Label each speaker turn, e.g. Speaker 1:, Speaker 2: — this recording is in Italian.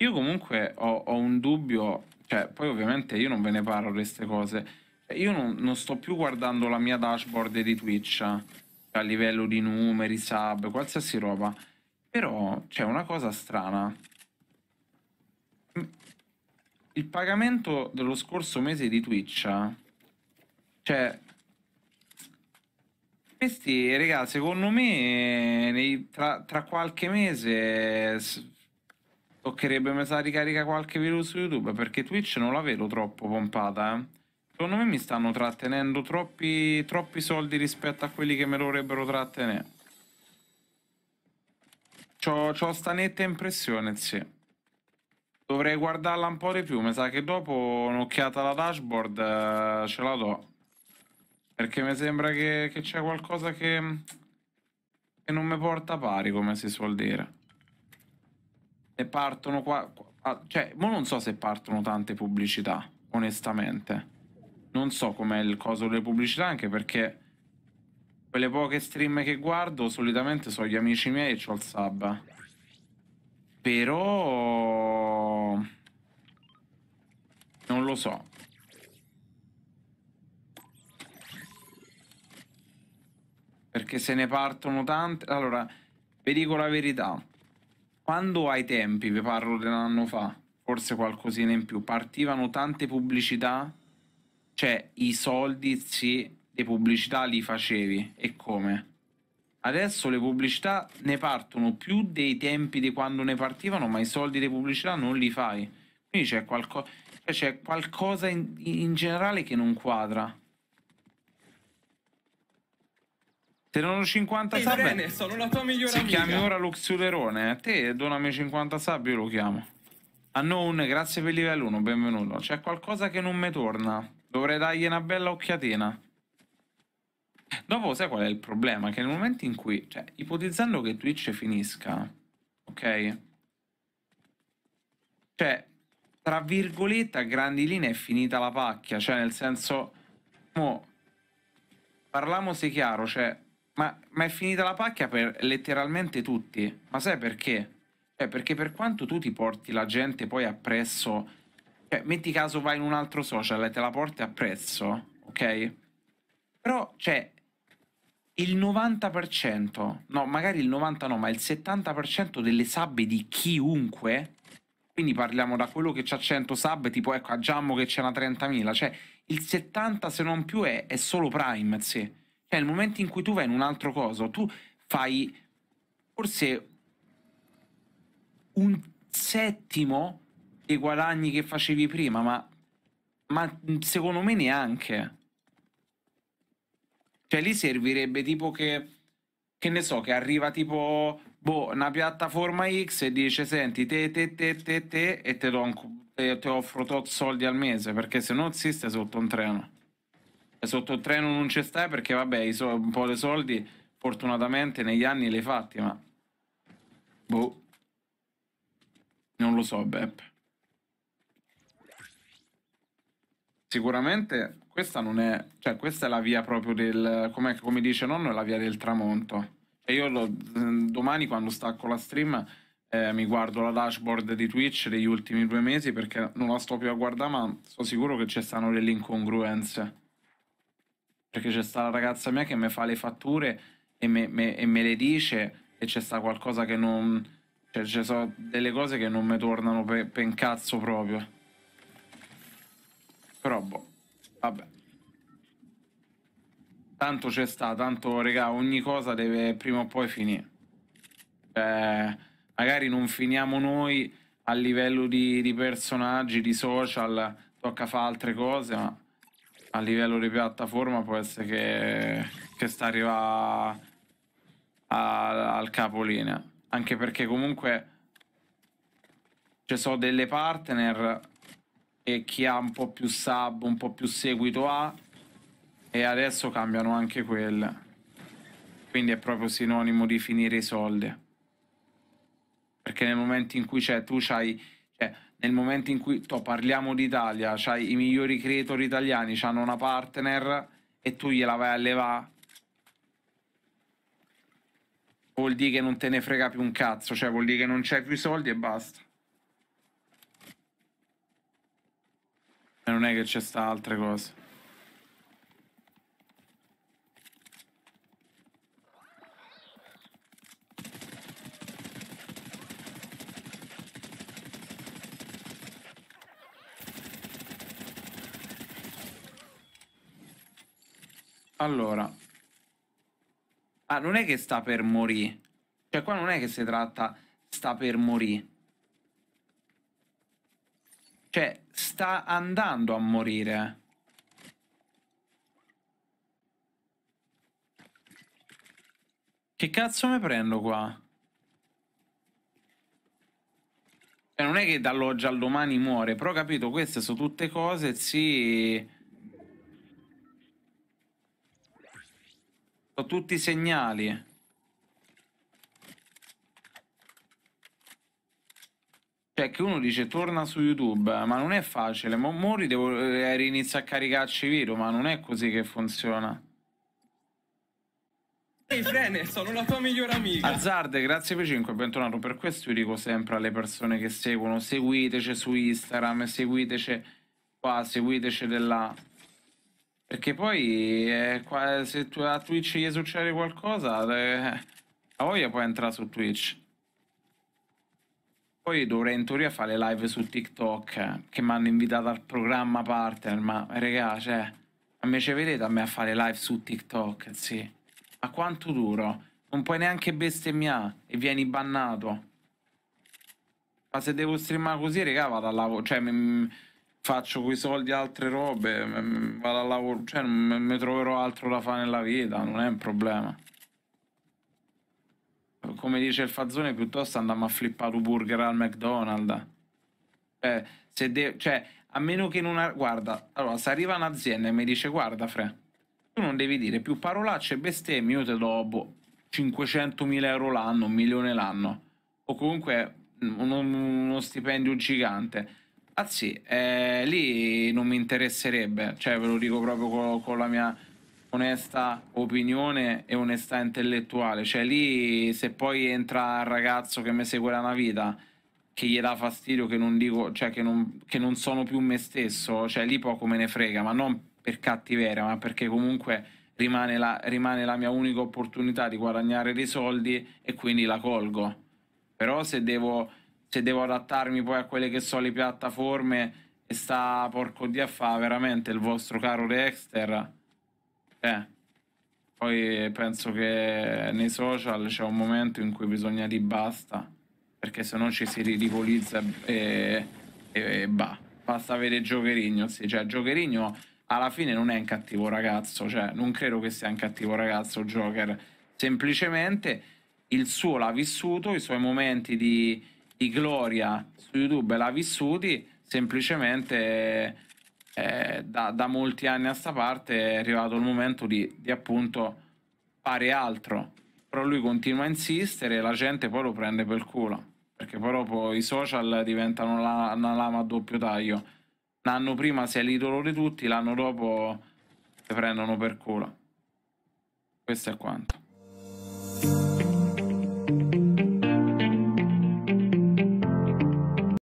Speaker 1: Io comunque ho, ho un dubbio, cioè, poi ovviamente io non ve ne parlo di queste cose. Cioè, io non, non sto più guardando la mia dashboard di Twitch a livello di numeri, sub, qualsiasi roba. Però c'è una cosa strana. Il pagamento dello scorso mese di Twitch, cioè, questi, raga, secondo me tra, tra qualche mese Toccherebbe mi sa ricarica qualche video su YouTube perché Twitch non la vedo troppo pompata, eh. Secondo me mi stanno trattenendo troppi, troppi soldi rispetto a quelli che me dovrebbero trattenere. C'ho, c'ho sta netta impressione, sì. Dovrei guardarla un po' di più, mi sa che dopo un'occhiata alla dashboard eh, ce la do. Perché mi sembra che, che c'è qualcosa che, che non mi porta pari, come si suol dire. Ne partono qua. qua ah, cioè, ma non so se partono tante pubblicità, onestamente. Non so com'è il coso delle pubblicità, anche perché quelle poche stream che guardo solitamente sono gli amici miei e c'ho il sub. Però... Non lo so. Perché se ne partono tante... Allora, vi dico la verità. Quando ai tempi, vi parlo di un anno fa, forse qualcosina in più, partivano tante pubblicità, cioè i soldi, sì, le pubblicità li facevi e come? Adesso le pubblicità ne partono più dei tempi di quando ne partivano, ma i soldi di pubblicità non li fai. Quindi c'è, qualco- cioè c'è qualcosa in-, in generale che non quadra. Te ne 50 sub. Bene, sono la tua migliore Se amica. chiami ora Luxulerone, a eh, te donami 50 sub, io lo chiamo. Unknown, grazie per il livello 1, benvenuto. C'è qualcosa che non mi torna. Dovrei dargli una bella occhiatina. Dopo sai qual è il problema? Che nel momento in cui, cioè, ipotizzando che Twitch finisca, ok? Cioè, tra virgolette, a grandi linee è finita la pacchia, cioè nel senso, mo, parlamose chiaro, cioè, ma, ma è finita la pacchia per letteralmente tutti. Ma sai perché? Cioè, perché per quanto tu ti porti la gente poi appresso, cioè, metti caso vai in un altro social e te la porti appresso, ok? Però, cioè, il 90%, no, magari il 90 no, ma il 70% delle sub di chiunque, quindi parliamo da quello che ha 100 sub, tipo ecco a Giammo che c'è una 30.000, cioè il 70 se non più è, è solo Prime, sì. Cioè, nel momento in cui tu vai in un altro coso, tu fai forse un settimo dei guadagni che facevi prima, ma, ma secondo me neanche. Cioè, lì servirebbe tipo che, che ne so, che arriva tipo boh, una piattaforma X e dice senti te te te te te e te, do, te, te offro tot soldi al mese perché se no esiste sotto un treno sotto il treno non ci stai perché vabbè so un po' dei soldi fortunatamente negli anni li hai fatti ma boh non lo so Beppe sicuramente questa non è cioè questa è la via proprio del come, come dice nonno è la via del tramonto e cioè, io lo, mm, domani quando stacco la stream eh, mi guardo la dashboard di Twitch degli ultimi due mesi perché non la sto più a guardare ma sono sicuro che ci stanno delle incongruenze perché c'è sta la ragazza mia che mi fa le fatture e me, me, e me le dice e c'è sta qualcosa che non... Cioè, ci sono delle cose che non mi tornano per pe cazzo proprio. Però, boh, vabbè. Tanto c'è sta, tanto, regà, ogni cosa deve prima o poi finire. Cioè, magari non finiamo noi a livello di, di personaggi, di social, tocca fare altre cose, ma a livello di piattaforma può essere che, che sta arrivando al capolinea. Anche perché comunque ci sono delle partner e chi ha un po' più sub, un po' più seguito ha e adesso cambiano anche quelle. Quindi è proprio sinonimo di finire i soldi. Perché nel momento in cui c'è, cioè, tu c'hai... Cioè, nel momento in cui to, parliamo d'Italia, c'hai i migliori creatori italiani, hanno una partner e tu gliela vai a levare, vuol dire che non te ne frega più un cazzo, cioè vuol dire che non c'è più soldi e basta. E non è che c'è sta altre cose. Allora. Ah, non è che sta per morire. Cioè, qua non è che si tratta sta per morire. Cioè, sta andando a morire. Che cazzo mi prendo qua? Cioè, non è che dall'oggi al domani muore, però capito, queste sono tutte cose, sì... Sono tutti segnali. Cioè che uno dice torna su YouTube, ma non è facile, ma mori devo eh, riniziare a caricarci video, ma non è così che funziona. Ehi Frene, sono la tua migliore amica. Azzarde, grazie per 5, bentornato. Per questo io dico sempre alle persone che seguono, seguiteci su Instagram, seguiteci qua, seguiteci della... Perché poi eh, se tu, a Twitch gli succede qualcosa, eh, a voglia puoi entrare su Twitch. Poi dovrei in teoria fare live su TikTok, eh, che mi hanno invitato al programma partner, ma regà, cioè, a me ci vedete a me a fare live su TikTok, sì. Ma quanto duro? Non puoi neanche bestemmiare e vieni bannato. Ma se devo streamare così, regà, vado a lavoro, cioè... Mi, faccio quei soldi altre robe, vado a lavoro, cioè non mi troverò altro da fare nella vita, non è un problema. Come dice il Fazzone, piuttosto andiamo a flippare un burger al McDonald's. Cioè, se de- cioè, a meno che non... Guarda, allora, se arriva un'azienda e mi dice, guarda Fre, tu non devi dire più parolacce e bestemmie, io te do boh, 500.000 euro l'anno, un milione l'anno, o comunque uno, uno stipendio gigante Ah sì, eh, lì non mi interesserebbe, cioè ve lo dico proprio con, con la mia onesta opinione e onestà intellettuale, cioè lì se poi entra un ragazzo che mi segue la una vita che gli dà fastidio che non dico, cioè che non, che non sono più me stesso, cioè lì poco me ne frega, ma non per cattiveria, ma perché comunque rimane la, rimane la mia unica opportunità di guadagnare dei soldi e quindi la colgo. Però se devo se devo adattarmi poi a quelle che sono le piattaforme e sta porco di a fa veramente il vostro caro Dexter eh. poi penso che nei social c'è un momento in cui bisogna di basta perché se no ci si ridicolizza e, e, e bah. basta avere Giocherigno sì. cioè Giocherigno alla fine non è un cattivo ragazzo cioè non credo che sia un cattivo ragazzo Joker semplicemente il suo l'ha vissuto i suoi momenti di di gloria su YouTube l'ha vissuti, semplicemente eh, da, da, molti anni a sta parte è arrivato il momento di, di appunto fare altro. Però lui continua a insistere e la gente poi lo prende per culo, perché poi dopo i social diventano la, una lama a doppio taglio. L'anno prima si è l'idolo di tutti, l'anno dopo si prendono per culo. Questo è quanto.